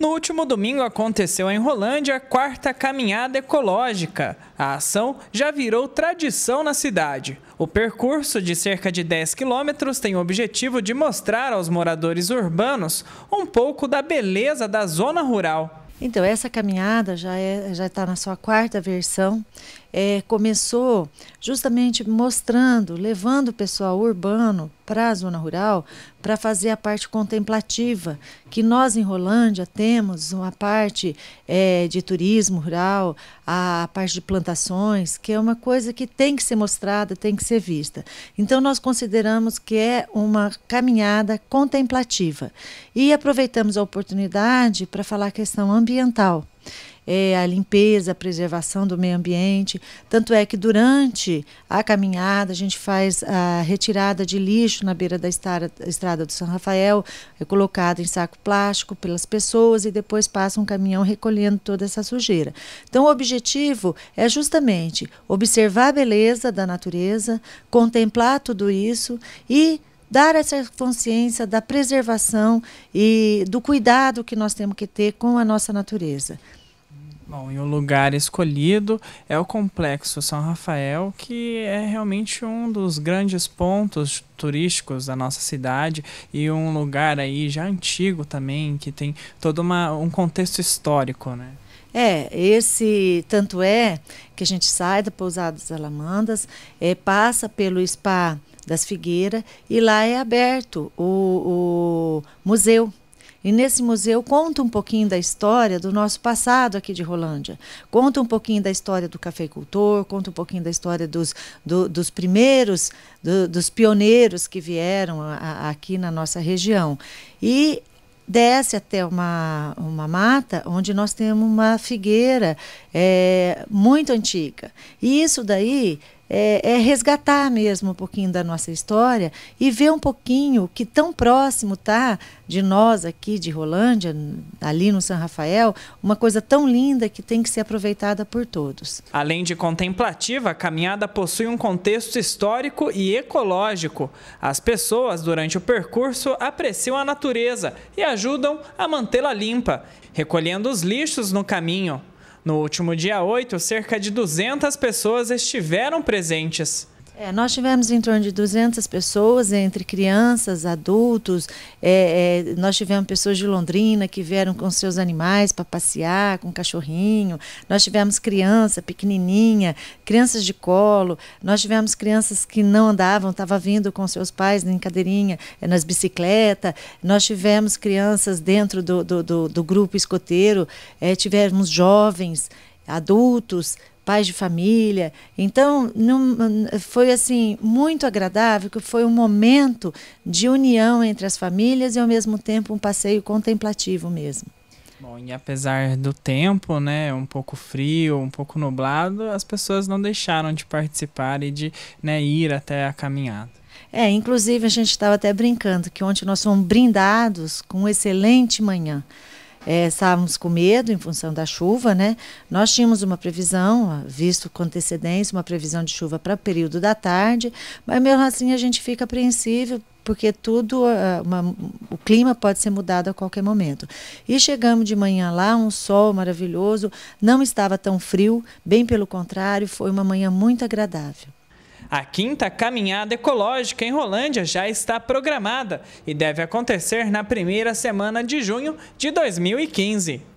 No último domingo aconteceu em Rolândia a quarta caminhada ecológica. A ação já virou tradição na cidade. O percurso de cerca de 10 quilômetros tem o objetivo de mostrar aos moradores urbanos um pouco da beleza da zona rural. Então, essa caminhada já é, já está na sua quarta versão. É, começou justamente mostrando, levando o pessoal urbano para a zona rural para fazer a parte contemplativa que nós em Rolândia temos uma parte é, de turismo rural, a parte de plantações, que é uma coisa que tem que ser mostrada, tem que ser vista. Então nós consideramos que é uma caminhada contemplativa e aproveitamos a oportunidade para falar a questão ambiental é, a limpeza, a preservação do meio ambiente. Tanto é que durante a caminhada a gente faz a retirada de lixo na beira da estrada, estrada do São Rafael, é colocado em saco plástico pelas pessoas e depois passa um caminhão recolhendo toda essa sujeira. Então o objetivo é justamente observar a beleza da natureza, contemplar tudo isso e dar essa consciência da preservação e do cuidado que nós temos que ter com a nossa natureza. Bom, e o lugar escolhido é o Complexo São Rafael, que é realmente um dos grandes pontos turísticos da nossa cidade e um lugar aí já antigo também, que tem todo uma, um contexto histórico, né? É, esse tanto é que a gente sai da Pousada das Alamandas, é, passa pelo Spa das Figueiras, e lá é aberto o, o museu. E nesse museu conta um pouquinho da história do nosso passado aqui de Rolândia. Conta um pouquinho da história do cafeicultor, conta um pouquinho da história dos, do, dos primeiros, do, dos pioneiros que vieram a, a, aqui na nossa região. E desce até uma, uma mata onde nós temos uma figueira é, muito antiga. E isso daí é, é, resgatar mesmo um pouquinho da nossa história e ver um pouquinho que tão próximo tá de nós aqui de Rolândia, ali no São Rafael, uma coisa tão linda que tem que ser aproveitada por todos. Além de contemplativa, a caminhada possui um contexto histórico e ecológico. As pessoas, durante o percurso, apreciam a natureza e ajudam a mantê-la limpa, recolhendo os lixos no caminho. No último dia 8, cerca de 200 pessoas estiveram presentes. É, nós tivemos em torno de 200 pessoas, entre crianças, adultos. É, é, nós tivemos pessoas de Londrina que vieram com seus animais para passear, com um cachorrinho. Nós tivemos criança pequenininha, crianças de colo. Nós tivemos crianças que não andavam, estavam vindo com seus pais em cadeirinha, é, nas bicicletas. Nós tivemos crianças dentro do, do, do, do grupo escoteiro. É, tivemos jovens, adultos pais de família. Então, num, foi assim muito agradável, que foi um momento de união entre as famílias e ao mesmo tempo um passeio contemplativo mesmo. Bom, e apesar do tempo, né, um pouco frio, um pouco nublado, as pessoas não deixaram de participar e de né, ir até a caminhada. É, inclusive a gente estava até brincando que ontem nós fomos brindados com uma excelente manhã é, estávamos com medo em função da chuva, né? Nós tínhamos uma previsão, visto com antecedência, uma previsão de chuva para o período da tarde, mas mesmo assim a gente fica apreensível porque tudo, ah, uma, o clima pode ser mudado a qualquer momento. E chegamos de manhã lá, um sol maravilhoso, não estava tão frio, bem pelo contrário, foi uma manhã muito agradável. A quinta caminhada ecológica em Rolândia já está programada e deve acontecer na primeira semana de junho de 2015.